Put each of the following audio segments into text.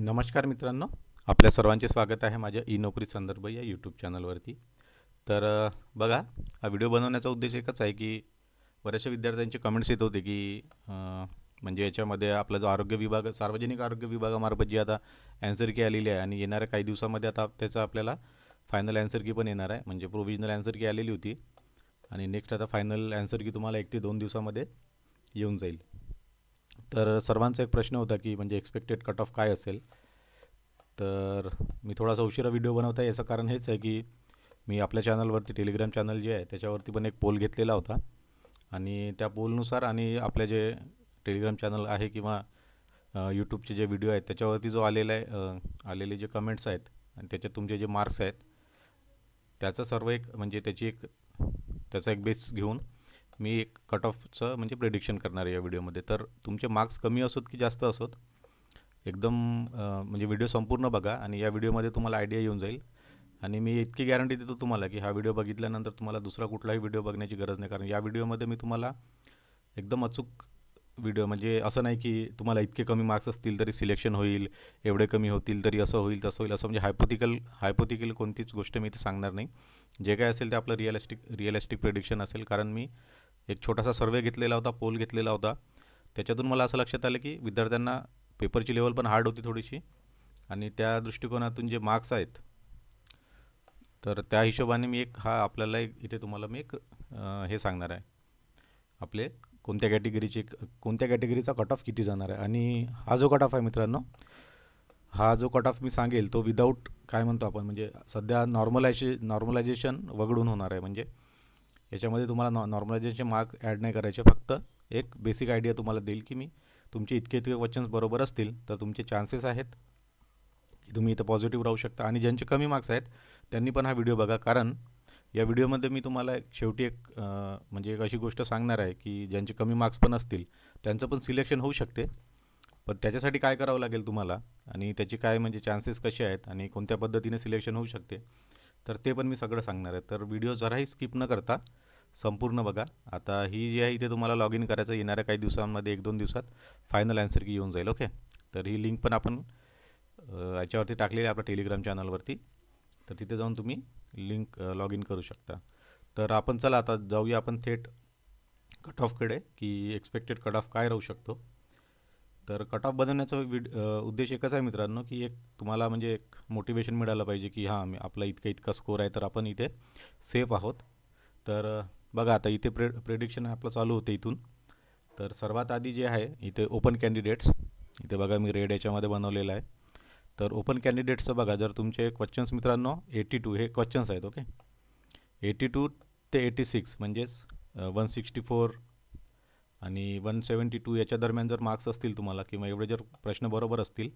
नमस्कार मित्रांनो आपल्या सर्वांचे स्वागत आहे माझ्या ई नोकरी संदर्भ या यूट्यूब चॅनलवरती तर बघा हा व्हिडिओ बनवण्याचा उद्देश एकच आहे की बऱ्याचशा विद्यार्थ्यांचे कमेंट्स येत होते की म्हणजे याच्यामध्ये आपला जो आरोग्य विभाग सार्वजनिक आरोग्य विभागामार्फत जी आता अँसर की आलेली आहे आणि येणाऱ्या काही दिवसामध्ये आता त्याचा आपल्याला फायनल अँसर की पण येणार आहे म्हणजे प्रोविजनल अँसर की आलेली होती आणि नेक्स्ट आता फायनल अँसर की तुम्हाला एक ते दोन दिवसामध्ये येऊन जाईल तर सर्वांचा एक प्रश्न होता की म्हणजे एक्सपेक्टेड कट ऑफ काय असेल तर मी थोडासा उशिरा व्हिडिओ आहे याचं कारण हेच आहे की मी आपल्या चॅनलवरती टेलिग्राम चॅनल जे आहे त्याच्यावरती पण एक पोल घेतलेला होता आणि त्या पोलनुसार आणि आपल्या जे टेलिग्राम चॅनल आहे किंवा यूट्यूबचे जे व्हिडिओ आहेत त्याच्यावरती जो आलेला आहे आलेले जे कमेंट्स आहेत आणि त्याच्यात तुमचे जे मार्क्स आहेत त्याचा सर्व एक म्हणजे त्याची एक त्याचा एक बेस घेऊन मी एक कट ऑफचं म्हणजे प्रेडिक्शन करणार आहे या व्हिडिओमध्ये तर तुमचे मार्क्स कमी असोत की जास्त असोत एकदम म्हणजे व्हिडिओ संपूर्ण बघा आणि या व्हिडिओमध्ये तुम्हाला आयडिया येऊन जाईल आणि मी इतकी गॅरंटी देतो तुम्हाला की हा व्हिडिओ बघितल्यानंतर तुम्हाला दुसरा कुठलाही व्हिडिओ बघण्याची गरज नाही कारण या व्हिडिओमध्ये मी तुम्हाला एकदम अचूक व्हिडिओ म्हणजे असं नाही की तुम्हाला इतके कमी मार्क्स असतील तरी सिलेक्शन होईल एवढे कमी होतील तरी असं होईल तसं होईल असं म्हणजे हायपोथिकल हायपोथिकल कोणतीच गोष्ट मी ते सांगणार नाही जे काय असेल ते आपलं रिअलिस्टिक रिअलिस्टिक प्रेडिक्शन असेल कारण मी एक छोटासा सर्वे घेतलेला होता पोल घेतलेला होता त्याच्यातून मला असं लक्षात आलं की विद्यार्थ्यांना पेपरची लेवल पण हार्ड होती थोडीशी आणि त्या दृष्टिकोनातून जे मार्क्स आहेत तर त्या हिशोबाने मी एक हा आपल्याला एक इथे तुम्हाला मी एक हे सांगणार आहे आपले कोणत्या कॅटेगरीचे कोणत्या कॅटेगरीचा कट ऑफ किती जाणार आहे आणि हा जो कट ऑफ आहे मित्रांनो हा जो कट ऑफ मी सांगेल तो विदाऊट काय म्हणतो आपण म्हणजे सध्या नॉर्मलायशे नॉर्मलायझेशन वगळून होणार आहे म्हणजे याच्यामध्ये तुम्हाला नॉ नॉर्मलायझेशनचे मार्क ॲड नाही करायचे फक्त एक बेसिक आयडिया तुम्हाला देईल की मी तुमचे इतके इतके क्वेश्चन्स बरोबर असतील तर तुमचे चान्सेस आहेत की तुम्ही इथं पॉझिटिव्ह राहू शकता आणि ज्यांचे कमी मार्क्स आहेत त्यांनी पण हा व्हिडिओ बघा कारण या व्हिडिओमध्ये मी तुम्हाला एक शेवटी एक म्हणजे एक अशी गोष्ट सांगणार आहे की ज्यांचे कमी मार्क्स पण असतील त्यांचं पण सिलेक्शन होऊ शकते पण त्याच्यासाठी काय करावं लागेल तुम्हाला आणि त्याचे काय म्हणजे चान्सेस कसे आहेत आणि कोणत्या पद्धतीने सिलेक्शन होऊ शकते तर ते पण मी सगळं सांगणार आहे तर व्हिडिओ जराही स्किप न करता संपूर्ण बघा आता ही जी आहे इथे तुम्हाला लॉग इन करायचं येणाऱ्या काही दिवसांमध्ये एक दोन दिवसात फायनल आन्सर की येऊन जाईल ओके तर ही लिंक पण आपण याच्यावरती टाकलेली आपल्या टेलिग्राम चॅनलवरती तर तिथे जाऊन तुम्ही लिंक लॉग इन करू शकता तर आपण चला आता जाऊया आपण थेट कट ऑफकडे की एक्सपेक्टेड कट ऑफ काय राहू शकतो तर कट ऑफ बदलण्याचा विड उद्देश एकच आहे मित्रांनो की एक तुम्हाला म्हणजे एक मोटिवेशन मिळालं पाहिजे की हां मी आपला इतका इतका स्कोर आहे तर आपण इथे सेफ आहोत तर बघा आता इथे प्रे प्रेडिक्शन आपलं चालू होतं इथून तर सर्वात आधी जे आहे इथे ओपन कॅन्डिडेट्स इथे बघा मी रेड याच्यामध्ये बनवलेलं आहे तर ओपन कॅन्डिडेट्सचं बघा जर तुमचे क्वेश्चन्स मित्रांनो एटी टू हे क्वेश्चन्स आहेत ओके एटी टू ते एटी सिक्स म्हणजेच वन सिक्स्टी फोर आणि वन सेवन्टी टू याच्या दरम्यान जर मार्क्स असतील तुम्हाला किंवा एवढे जर प्रश्न बरोबर असतील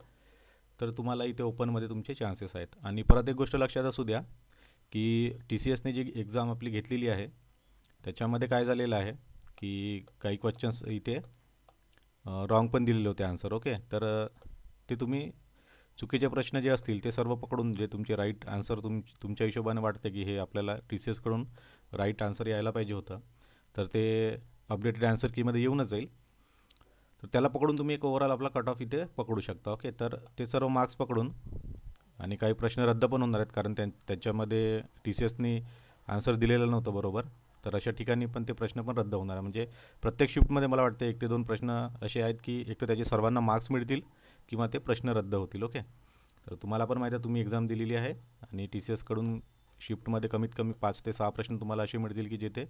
तर तुम्हाला इथे ओपनमध्ये तुमचे चान्सेस आहेत आणि परत एक गोष्ट लक्षात असू द्या की टी सी एसने जी एक्झाम आपली घेतलेली आहे त्याच्यामध्ये काय झालेलं आहे की काही क्वेश्चन्स इथे रॉंग पण दिलेले होते आन्सर ओके तर ते तुम्ही चुकीचे प्रश्न जे असतील ते सर्व पकडून जे तुमचे राईट आन्सर तुम तुमच्या हिशोबाने वाटते की हे आपल्याला टी सी एसकडून राईट आन्सर यायला पाहिजे होतं तर ते अपडेटेड आन्सर कीमध्ये येऊनच जाईल तर त्याला पकडून तुम्ही एक ओव्हरऑल आपला कट ऑफ इथे पकडू शकता ओके तर ते सर्व मार्क्स पकडून आणि काही प्रश्न रद्द पण होणार आहेत कारण त्यां त्याच्यामध्ये टी सी एसनी आन्सर दिलेलं नव्हतं बरोबर तर अशा ठिकाणी पण ते प्रश्न पण रद्द होणार म्हणजे प्रत्येक शिफ्टमध्ये मला वाटते एक ते दोन प्रश्न असे आहेत की एक तर त्याचे सर्वांना मार्क्स मिळतील किंवा ते प्रश्न रद्द होतील ओके तर तुम्हाला पण माहिती आहे तुम्ही एक्झाम दिलेली आहे आणि टी सी एसकडून शिफ्टमध्ये कमीत कमी पाच ते सहा प्रश्न तुम्हाला असे मिळतील की जे ते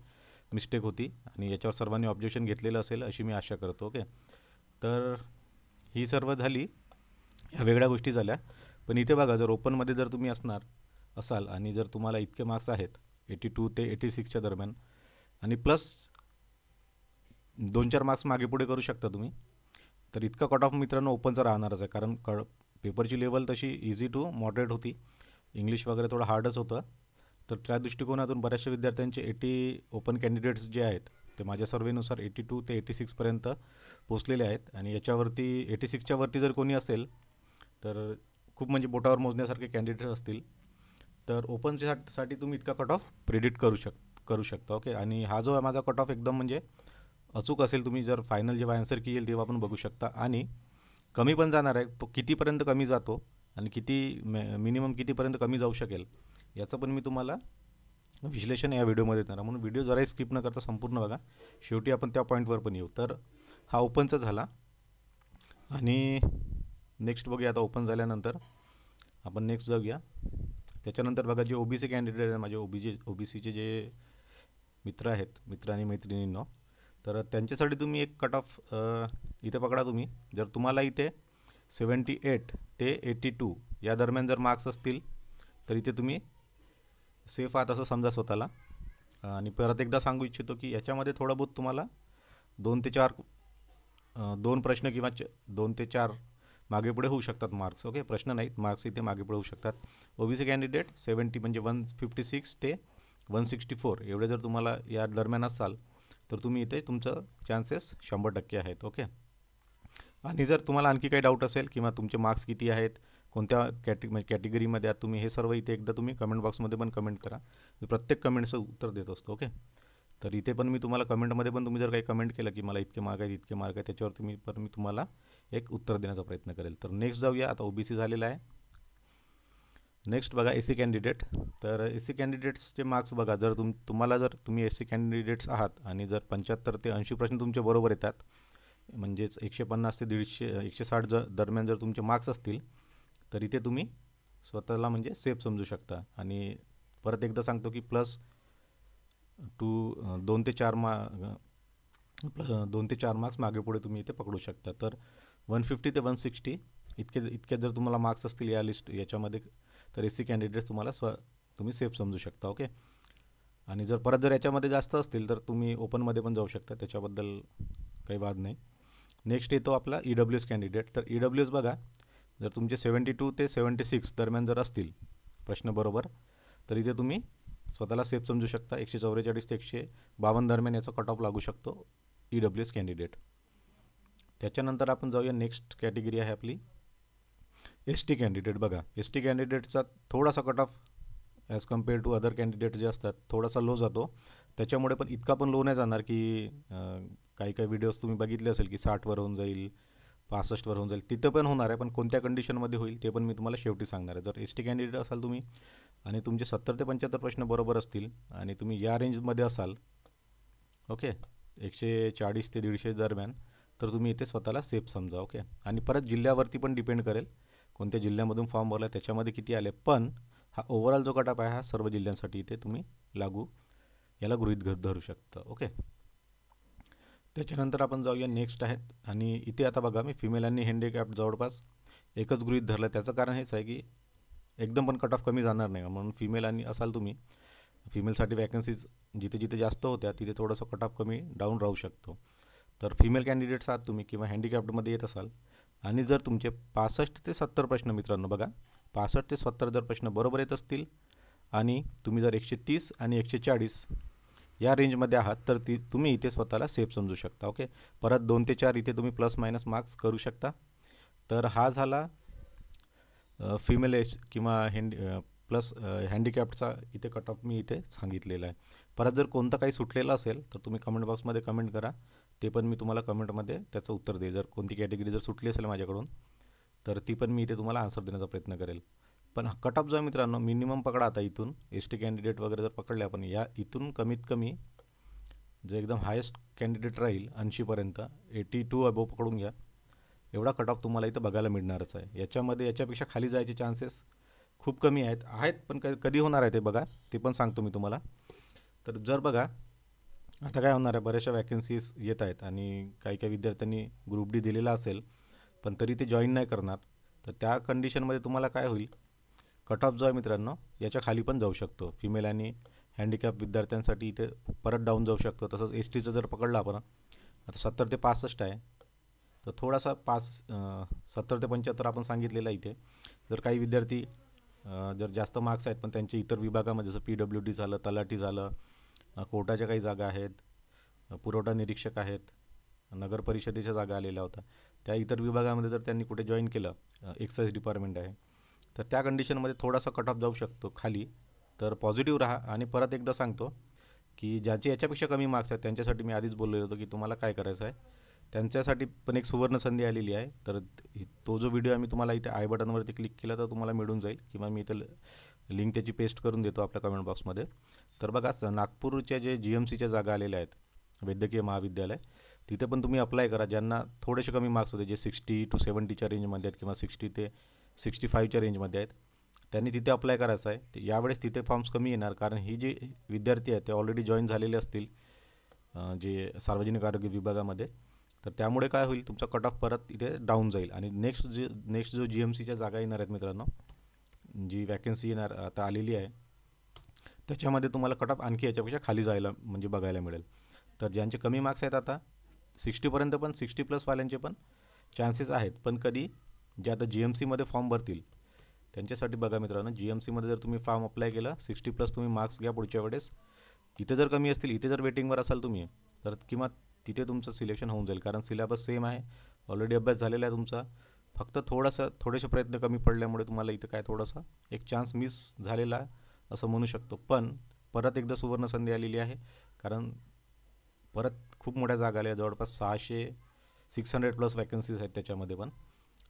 मिस्टेक होती आणि याच्यावर सर्वांनी ऑब्जेक्शन घेतलेलं असेल अशी मी आशा करतो ओके तर ही सर्व झाली ह्या वेगळ्या गोष्टी झाल्या पण इथे बघा जर ओपनमध्ये जर तुम्ही असणार असाल आणि जर तुम्हाला इतके मार्क्स आहेत एटी टू ते एटी सिक्सच्या दरम्यान आणि प्लस दोन चार मार्क्स मागे पुढे करू शकता तुम्ही तर इतका कट ऑफ मित्रांनो ओपनचा राहणारच आहे कारण क पेपरची लेवल तशी इझी टू मॉडरेट होती इंग्लिश वगैरे थोडं हार्डच होतं तर त्या दृष्टिकोनातून बऱ्याचशा विद्यार्थ्यांचे एटी ओपन कॅन्डिडेट्स जे आहेत ते माझ्या सर्वेनुसार एटी टू ते एटी सिक्सपर्यंत पोचलेले आहेत आणि याच्यावरती एटी सिक्सच्यावरती वरती जर कोणी असेल तर खूप म्हणजे बोटावर मोजण्यासारखे कॅन्डिडेट्स असतील तर ओपनच्या साठी तुम्ही इतका कट ऑफ प्रेडिक्ट करू शक करू शकता ओके आणि हा जो आहे माझा कट ऑफ एकदम म्हणजे अचूक असेल तुम्ही जर फायनल जेव्हा आन्सर की येईल तेव्हा आपण बघू शकता आणि कमी पण जाणार आहे तो कितीपर्यंत कमी जातो आणि किती मे मिनिमम कितीपर्यंत कमी जाऊ शकेल याचं पण मी तुम्हाला विश्लेषण या व्हिडिओमध्ये देणार म्हणून व्हिडिओ जराही स्किप न करता संपूर्ण बघा शेवटी आपण त्या पॉईंटवर पण येऊ तर हा ओपनचा झाला आणि नेक्स्ट बघूया आता ओपन झाल्यानंतर आपण नेक्स्ट जाऊया त्याच्यानंतर बघा जे ओ बी सी कॅन्डिडेट आहेत माझे O B J O B सीचे जे मित्र आहेत मित्र आणि मैत्रिणींनो तर त्यांच्यासाठी तुम्ही एक कट ऑफ इथे पकडा तुम्ही जर तुम्हाला इथे सेवन्टी एट ते एटी टू या दरम्यान जर मार्क्स असतील तर इथे तुम्ही सेफ आहात असं समजा स्वतःला आणि परत एकदा सांगू इच्छितो की याच्यामध्ये थोडं बहुत तुम्हाला दोन ते चार दोन प्रश्न किंवा च दोन ते चार मागे पुढे होऊ शकतात मार्क्स ओके प्रश्न नाहीत मार्क्स इथे मागे पुढे होऊ शकतात ओबीसी कॅन्डिडेट सेवन्टी म्हणजे वन फिफ्टी सिक्स ते वन सिक्स्टी फोर एवढे जर तुम्हाला या दरम्यान असाल तर तुम्ही इथे तुमचं चान्सेस शंभर टक्के आहेत ओके आणि जर तुम्हाला आणखी काही डाऊट असेल किंवा तुमचे मार्क्स किती आहेत कोणत्या कॅटे म्हणजे कॅटेगरीमध्ये आहात तुम्ही हे सर्व इथे एकदा तुम्ही कमेंट बॉक्समध्ये पण कमेंट करा मी प्रत्येक कमेंटचं उत्तर देत असतो ओके तर इथे पण मी तुम्हाला कमेंटमध्ये पण तुम्ही जर काही कमेंट केलं की मला इतके मार्ग आहेत इतके मार्ग आहेत त्याच्यावर तुम्ही पण मी तुम्हाला एक उत्तर देण्याचा प्रयत्न करेल तर नेक्स्ट जाऊया आता ओबीसी झालेला आहे नेक्स्ट बघा ए सी कॅन्डिडेट तर ए सी कॅन्डिडेट्सचे मार्क्स बघा जर तुम तुम्हाला जर तुम्ही एस सी कॅन्डिडेट्स आहात आणि जर पंच्याहत्तर ते ऐंशी प्रश्न तुमचे बरोबर येतात म्हणजेच एकशे पन्नास ते दीडशे एकशे साठ ज दरम्यान जर तुमचे मार्क्स असतील तर इथे तुम्ही स्वतःला म्हणजे सेफ समजू शकता आणि परत एकदा सांगतो की प्लस टू दोन ते चार मा दोन ते चार मार्क्स मागे पुढे तुम्ही इथे पकडू शकता तर वन फिफ्टी ते वन सिक्स्टी इतके इतक्यात जर तुम्हाला मार्क्स असतील या लिस्ट याच्यामध्ये तर एस सी कॅन्डिडेट्स तुम्हाला स्व तुम्ही सेफ समजू शकता ओके आणि जर परत जर याच्यामध्ये जास्त असतील तर तुम्ही ओपनमध्ये पण जाऊ शकता त्याच्याबद्दल काही वाद नाही नेक्स्ट येतो आपला ई डब्ल्यू एस कॅन्डिडेट तर ई डब्ल्यू एस बघा जर तुमचे सेवन्टी टू ते सेवन्टी सिक्स दरम्यान जर असतील प्रश्न बरोबर तर इथे तुम्ही स्वतःला सेफ समजू शकता एकशे चौवेचाळीस ते एकशे बावन्न दरम्यान याचा कट ऑफ लागू शकतो ई डब्ल्यू एस कॅन्डिडेट त्याच्यानंतर आपण जाऊया नेक्स्ट कॅटेगरी आहे आपली एस टी कॅन्डिडेट बघा एस टी कॅन्डिडेटचा थोडासा cut off as compare to other candidate जे असतात थोडासा लो जातो त्याच्यामुळे पण इतका पण लो नाही जाणार की काही काही व्हिडिओज तुम्ही बघितले असेल की साठवर होऊन जाईल पासष्टवर होऊन जाईल तिथं पण होणार आहे पण कोणत्या कंडिशनमध्ये होईल ते पण मी तुम्हाला शेवटी सांगणार आहे जर एस टी कॅन्डिडेट असाल तुम्ही आणि तुमचे सत्तर ते पंच्याहत्तर प्रश्न बरोबर असतील आणि तुम्ही या रेंजमध्ये असाल ओके एकशे चाळीस ते दीडशे दरम्यान तर तुम्ही इथे स्वतःला सेफ समजा ओके आणि परत जिल्ह्यावरती पण डिपेंड करेल कोणत्या जिल्ह्यामधून फॉर्म भरला त्याच्यामध्ये किती आले पण हा ओव्हरऑल जो कटाप आहे हा सर्व जिल्ह्यांसाठी इथे तुम्ही लागू याला गृहित धरू शकता ओके त्याच्यानंतर आपण जाऊया नेक्स्ट आहेत आणि इथे आता बघा मी फिमेल आणि हँडिकॅप जवळपास एकच गृहित धरलं त्याचं कारण हेच आहे की एकदम पण कट ऑफ कमी जाणार नाही म्हणून फिमेल आणि असाल तुम्ही फिमेलसाठी वॅकन्सीज जिथे जिथे जास्त होत्या तिथे थोडंसं कट ऑफ कमी डाऊन राहू शकतो तर फिमेल कॅन्डिडेट्स आहात तुम्ही किंवा हँडिकॅप्टमध्ये येत असाल आणि जर तुमचे पासष्ट ते सत्तर प्रश्न मित्रांनो बघा पासष्ट ते सत्तर जर प्रश्न बरोबर येत असतील आणि तुम्ही जर एकशे तीस आणि एकशे चाळीस या रेंजमध्ये आहात तर ती तुम्ही इथे स्वतःला सेफ समजू शकता ओके परत दोन ते चार इथे तुम्ही प्लस मायनस मार्क्स करू शकता तर हा झाला फिमेल एज किंवा हँडी प्लस हँडिकॅप्टचा इथे कट ऑफ मी इथे सांगितलेला आहे परत जर कोणतं काही सुटलेलं असेल तर तुम्ही कमेंट बॉक्समध्ये कमेंट करा ते पण मी तुम्हाला कमेंटमध्ये त्याचं उत्तर देईल जर कोणती कॅटेगरी जर सुटली असेल माझ्याकडून तर ती पण मी इथे तुम्हाला आन्सर देण्याचा प्रयत्न करेल पण कट ऑफ जो आहे मित्रांनो मिनिमम पकडा आता इथून एस टी कॅन्डिडेट वगैरे जर पकडले आपण या इथून कमीत कमी जे एकदम हायेस्ट कॅन्डिडेट राहील ऐंशीपर्यंत एटी टू अबो पकडून घ्या एवढा कट ऑफ तुम्हाला इथं बघायला मिळणारच आहे याच्यामध्ये याच्यापेक्षा खाली जायचे चान्सेस खूप कमी आहेत आहेत पण क कधी होणार आहे ते बघा ते पण सांगतो मी तुम्हाला तर जर बघा आता काय होणार आहे बऱ्याचशा वॅकन्सीज येत आहेत आणि काही काही विद्यार्थ्यांनी ग्रुप डी दिलेला असेल पण तरी ते जॉईन नाही करणार तर त्या कंडिशनमध्ये तुम्हाला काय होईल कट ऑफ जो आहे मित्रांनो याच्या खाली पण जाऊ शकतो फिमेल आणि हँडिकॅप विद्यार्थ्यांसाठी इथे परत डाऊन जाऊ शकतो तसंच एस टीचं जर पकडलं आपण आता सत्तर ते पासष्ट आहे तर थोडासा पाच सत्तर ते पंच्याहत्तर आपण सांगितलेला इथे जर काही विद्यार्थी जर जास्त मार्क्स आहेत पण त्यांच्या इतर विभागामध्ये जसं पी डब्ल्यू डी झालं तलाठी झालं कोर्टाच्या काही जागा आहेत पुरवठा निरीक्षक आहेत नगर परिषदेच्या जागा आलेल्या होत्या त्या इतर विभागामध्ये जर त्यांनी कुठे जॉईन केलं एक्साईज डिपार्टमेंट आहे तर त्या कंडिशनमध्ये थोडासा कट ऑफ जाऊ शकतो खाली तर पॉझिटिव्ह राहा आणि परत एकदा सांगतो की ज्याचे याच्यापेक्षा कमी मार्क्स आहेत त्यांच्यासाठी मी आधीच बोललो होतो की तुम्हाला काय करायचं आहे त्यांच्यासाठी पण एक सुवर्ण संधी आलेली आहे तर तो जो व्हिडिओ आम्ही तुम्हाला इथे आय बटनवरती क्लिक केला तर तुम्हाला मिळून जाईल किंवा मी इथे लिंक त्याची पेस्ट करून देतो आपल्या कमेंट बॉक्समध्ये तर बघा नागपूरच्या जे जी एम सीच्या जागा आलेल्या आहेत वैद्यकीय महाविद्यालय तिथे पण तुम्ही अप्लाय करा ज्यांना थोडेसे कमी मार्क्स होते जे सिक्स्टी टू सेवन्टीच्या रेंजमध्ये आहेत किंवा सिक्स्टी ते सिक्स्टी फाईव्हच्या रेंजमध्ये आहेत त्यांनी तिथे अप्लाय करायचं आहे तर यावेळेस तिथे फॉर्म्स कमी येणार कारण ही जी विद्यार्थी आहेत ते ऑलरेडी जॉईन झालेले असतील जे सार्वजनिक आरोग्य विभागामध्ये तर त्यामुळे काय होईल तुमचा कट ऑफ परत इथे डाऊन जाईल आणि नेक्स्ट जे नेक्स्ट जो जी एम सीच्या जागा येणार आहेत मित्रांनो जी वॅकन्सी येणार आता आलेली आहे त्याच्यामध्ये तुम्हाला कट ऑफ आणखी याच्यापेक्षा खाली जायला म्हणजे बघायला मिळेल तर ज्यांचे कमी मार्क्स आहेत आता सिक्स्टीपर्यंत पण सिक्स्टी प्लसवाल्यांचे पण चान्सेस आहेत पण कधी जे आता जी एम सीमध्ये फॉर्म भरतील त्यांच्यासाठी बघा मित्रांनो जी एम सीमध्ये जर तुम्ही फॉर्म अप्लाय केला सिक्स्टी प्लस तुम्ही मार्क्स घ्या पुढच्या वेळेस इथे जर कमी असतील इथे जर वेटिंगवर असाल तुम्ही तर किंवा तिथे तुमचं सिलेक्शन होऊन जाईल कारण सिलेबस सेम आहे ऑलरेडी अभ्यास झालेला आहे तुमचा फक्त थोडासा थोडेसे प्रयत्न कमी पडल्यामुळे तुम्हाला इथं काय थोडासा एक चान्स मिस झालेला असं म्हणू शकतो पण परत एकदा सुवर्ण संधी आलेली आहे कारण परत खूप मोठ्या जागा आल्या जवळपास सहाशे सिक्स हंड्रेड प्लस वॅकन्सीज आहेत त्याच्यामध्ये पण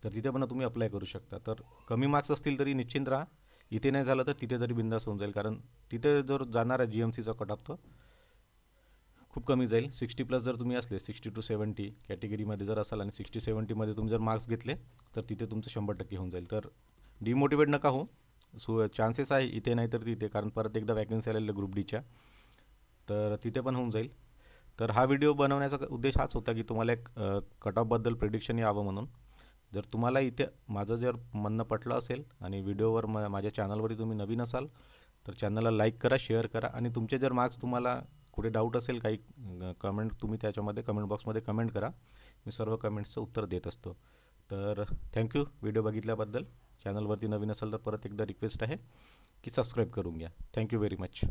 तर तिथे पण तुम्ही अप्लाय करू शकता तर कमी मार्क्स असतील तरी निश्चिंत राहा इथे नाही झालं तर तिथे तरी बिंदास होऊन जाईल कारण तिथे जर जाणार आहे जी एम सीचा कट ऑफ तर खूप कमी जाईल सिक्स्टी प्लस जर तुम्ही असले सिक्स्टी टू सेवन्टी कॅटेगरीमध्ये जर असाल आणि सिक्स्टी सेवन्टीमध्ये तुम्ही जर मार्क्स घेतले तर तिथे तुमचं शंभर टक्के होऊन जाईल तर डिमोटिवेट नका हो सो चान्सेस आहे इथे नाही तर तिथे कारण परत एकदा वॅकन्सी आलेल्या ग्रुप डीच्या तर तिथे पण होऊन जाईल तर हा व्हिडिओ बनवण्याचा उद्देश हाच होता की तुम्हाला एक कट ऑफबद्दल प्रिडिक्शन यावं म्हणून जर तुम्हाला इथे माझं जर म्हणणं पटलं असेल आणि व्हिडिओवर म माझ्या चॅनलवरती तुम्ही नवीन असाल तर चॅनलला लाईक करा शेअर करा आणि तुमचे जर मार्क्स तुम्हाला कुठे डाऊट असेल काही कमेंट तुम्ही त्याच्यामध्ये कमेंट बॉक्समध्ये कमेंट करा मी सर्व कमेंट्सचं उत्तर देत असतो तर थँक्यू व्हिडिओ बघितल्याबद्दल चॅनलवरती नवीन असाल तर परत एकदा रिक्वेस्ट आहे की सबस्क्राईब करून घ्या थँक्यू व्हेरी मच